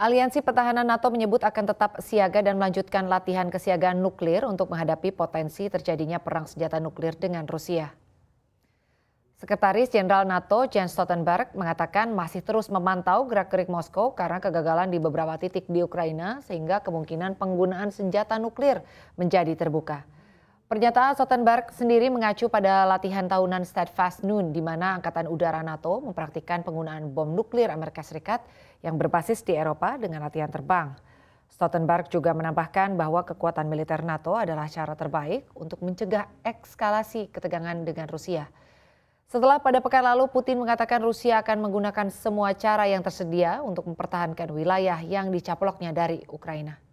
Aliansi Pertahanan NATO menyebut akan tetap siaga dan melanjutkan latihan kesiagaan nuklir untuk menghadapi potensi terjadinya perang senjata nuklir dengan Rusia. Sekretaris Jenderal NATO Jens Stoltenberg mengatakan masih terus memantau gerak-gerik Moskow karena kegagalan di beberapa titik di Ukraina sehingga kemungkinan penggunaan senjata nuklir menjadi terbuka. Pernyataan Stoltenberg sendiri mengacu pada latihan tahunan Steadfast Noon di mana Angkatan Udara NATO mempraktikkan penggunaan bom nuklir Amerika Serikat yang berbasis di Eropa dengan latihan terbang. Stoltenberg juga menambahkan bahwa kekuatan militer NATO adalah cara terbaik untuk mencegah ekskalasi ketegangan dengan Rusia. Setelah pada pekan lalu Putin mengatakan Rusia akan menggunakan semua cara yang tersedia untuk mempertahankan wilayah yang dicaploknya dari Ukraina.